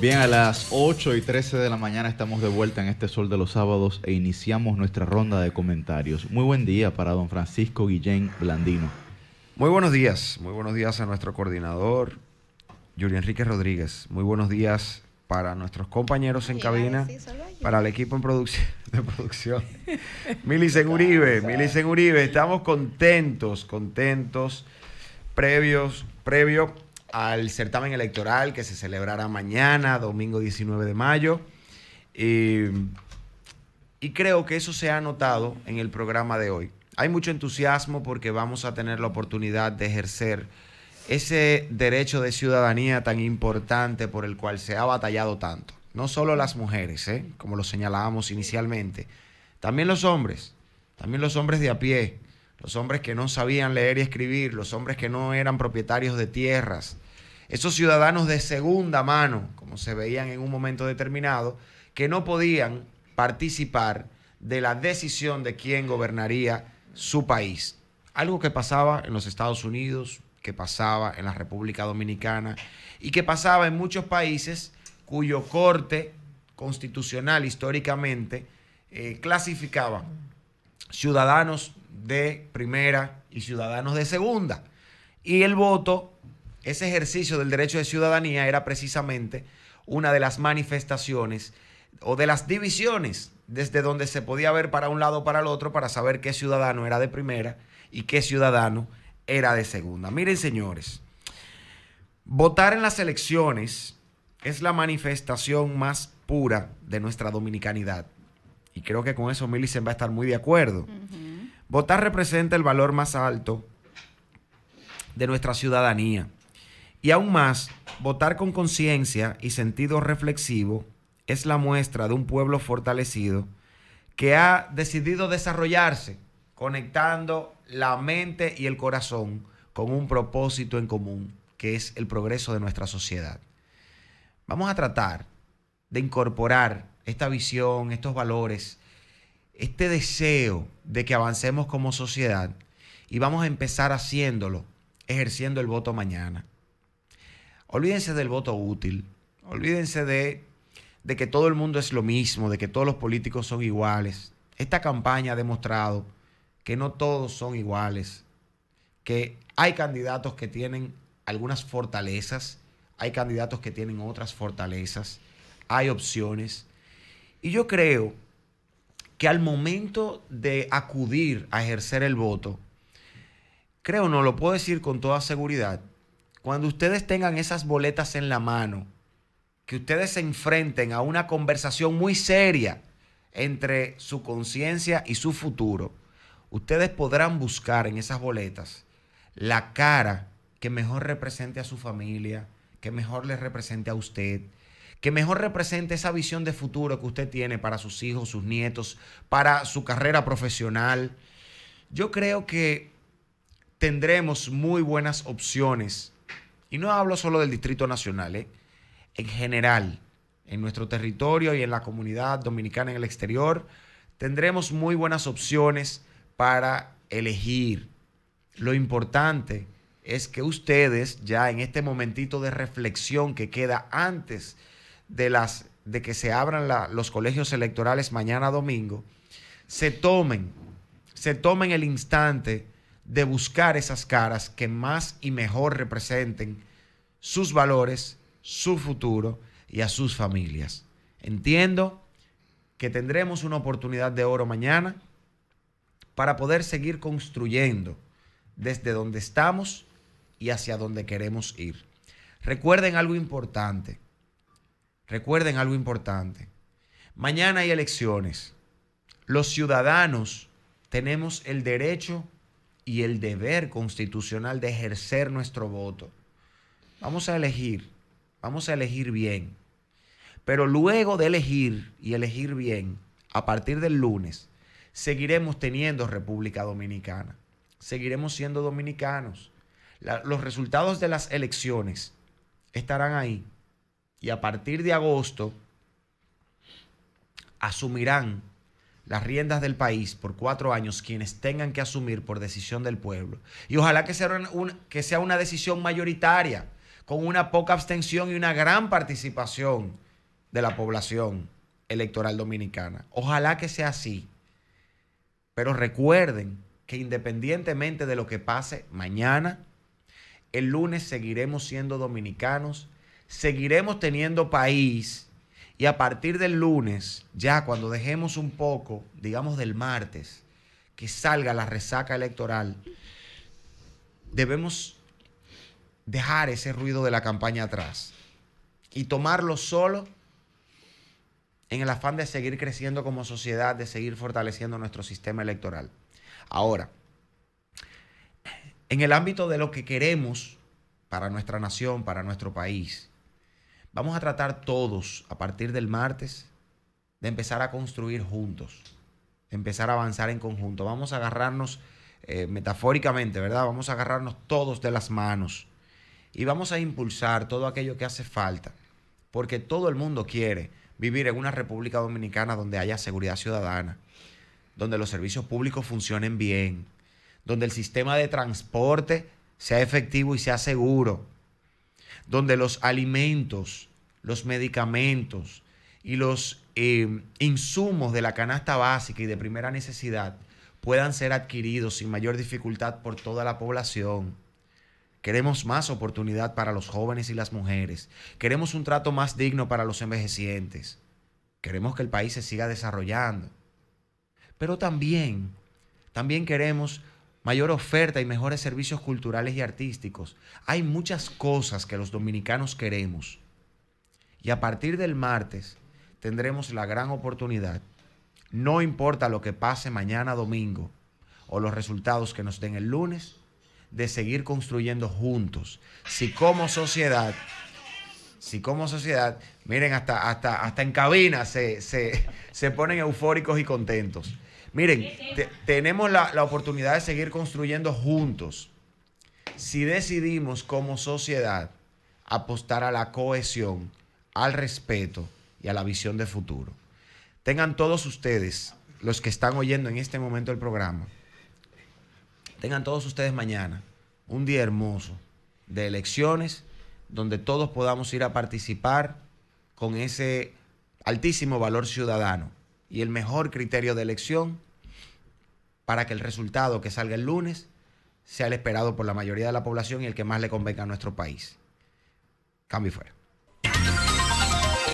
Bien, a las 8 y 13 de la mañana estamos de vuelta en este Sol de los Sábados e iniciamos nuestra ronda de comentarios. Muy buen día para don Francisco Guillén Blandino. Muy buenos días, muy buenos días a nuestro coordinador, Yuri Enrique Rodríguez. Muy buenos días para nuestros compañeros en cabina, para el equipo en producción, de producción. Milicen Uribe, Milicen Uribe, estamos contentos, contentos, previos, previo al certamen electoral que se celebrará mañana, domingo 19 de mayo. Eh, y creo que eso se ha notado en el programa de hoy. Hay mucho entusiasmo porque vamos a tener la oportunidad de ejercer ese derecho de ciudadanía tan importante por el cual se ha batallado tanto. No solo las mujeres, ¿eh? como lo señalábamos inicialmente, también los hombres, también los hombres de a pie, los hombres que no sabían leer y escribir, los hombres que no eran propietarios de tierras, esos ciudadanos de segunda mano, como se veían en un momento determinado, que no podían participar de la decisión de quién gobernaría su país. Algo que pasaba en los Estados Unidos, que pasaba en la República Dominicana y que pasaba en muchos países cuyo corte constitucional históricamente eh, clasificaba ciudadanos de primera y ciudadanos de segunda. Y el voto, ese ejercicio del derecho de ciudadanía era precisamente una de las manifestaciones o de las divisiones desde donde se podía ver para un lado o para el otro para saber qué ciudadano era de primera y qué ciudadano era de segunda. Miren señores, votar en las elecciones es la manifestación más pura de nuestra dominicanidad. Y creo que con eso Millicent va a estar muy de acuerdo. Votar representa el valor más alto de nuestra ciudadanía. Y aún más, votar con conciencia y sentido reflexivo es la muestra de un pueblo fortalecido que ha decidido desarrollarse conectando la mente y el corazón con un propósito en común, que es el progreso de nuestra sociedad. Vamos a tratar de incorporar esta visión, estos valores este deseo de que avancemos como sociedad y vamos a empezar haciéndolo, ejerciendo el voto mañana. Olvídense del voto útil, olvídense de, de que todo el mundo es lo mismo, de que todos los políticos son iguales. Esta campaña ha demostrado que no todos son iguales, que hay candidatos que tienen algunas fortalezas, hay candidatos que tienen otras fortalezas, hay opciones. Y yo creo que al momento de acudir a ejercer el voto, creo, no lo puedo decir con toda seguridad, cuando ustedes tengan esas boletas en la mano, que ustedes se enfrenten a una conversación muy seria entre su conciencia y su futuro, ustedes podrán buscar en esas boletas la cara que mejor represente a su familia, que mejor les represente a usted, que mejor represente esa visión de futuro que usted tiene para sus hijos, sus nietos, para su carrera profesional. Yo creo que tendremos muy buenas opciones. Y no hablo solo del Distrito Nacional, ¿eh? en general, en nuestro territorio y en la comunidad dominicana en el exterior, tendremos muy buenas opciones para elegir. Lo importante es que ustedes ya en este momentito de reflexión que queda antes de, las, de que se abran los colegios electorales mañana domingo, se tomen, se tomen el instante de buscar esas caras que más y mejor representen sus valores, su futuro y a sus familias. Entiendo que tendremos una oportunidad de oro mañana para poder seguir construyendo desde donde estamos y hacia donde queremos ir. Recuerden algo importante. Recuerden algo importante. Mañana hay elecciones. Los ciudadanos tenemos el derecho y el deber constitucional de ejercer nuestro voto. Vamos a elegir, vamos a elegir bien. Pero luego de elegir y elegir bien, a partir del lunes, seguiremos teniendo República Dominicana. Seguiremos siendo dominicanos. los resultados de las elecciones estarán ahí y a partir de agosto asumirán las riendas del país por cuatro años quienes tengan que asumir por decisión del pueblo. Y ojalá que sea una, que sea una decisión mayoritaria, con una poca abstención y una gran participación de la población electoral dominicana. Ojalá que sea así. Pero recuerden que independientemente de lo que pase mañana, el lunes seguiremos siendo dominicanos seguiremos teniendo país y a partir del lunes, ya cuando dejemos un poco, digamos del martes, que salga la resaca electoral, debemos dejar ese ruido de la campaña atrás y tomarlo solo en el afán de seguir creciendo como sociedad, de seguir fortaleciendo nuestro sistema electoral. Ahora, en el ámbito de lo que queremos para nuestra nación, para nuestro país, Vamos a tratar todos a partir del martes de empezar a construir juntos, empezar a avanzar en conjunto. Vamos a agarrarnos eh, metafóricamente, ¿verdad? Vamos a agarrarnos todos de las manos y vamos a impulsar todo aquello que hace falta, porque todo el mundo quiere vivir en una República Dominicana donde haya seguridad ciudadana, donde los servicios públicos funcionen bien, donde el sistema de transporte sea efectivo y sea seguro, donde los alimentos, los medicamentos y los em, insumos de la canasta básica y de primera necesidad puedan ser adquiridos sin mayor dificultad por toda la población. Queremos más oportunidad para los jóvenes y las mujeres. Queremos un trato más digno para los envejecientes. Queremos que el país se siga desarrollando. Pero también, también queremos mayor oferta y mejores servicios culturales y artísticos. Hay muchas cosas que los dominicanos queremos. Y a partir del martes tendremos la gran oportunidad, no importa lo que pase mañana domingo o los resultados que nos den el lunes, de seguir construyendo juntos. Si como sociedad, si como sociedad, miren, hasta, hasta, hasta en cabina se, se, se ponen eufóricos y contentos Miren, tenemos la oportunidad de seguir construyendo juntos si decidimos como sociedad apostar a la cohesión, al respeto y a la visión de futuro. Tengan todos ustedes, los que están oyendo en este momento el programa, tengan todos ustedes mañana un día hermoso de elecciones donde todos podamos ir a participar con ese altísimo valor ciudadano y el mejor criterio de elección para que el resultado que salga el lunes sea el esperado por la mayoría de la población y el que más le convenga a nuestro país. Cambio y fuera.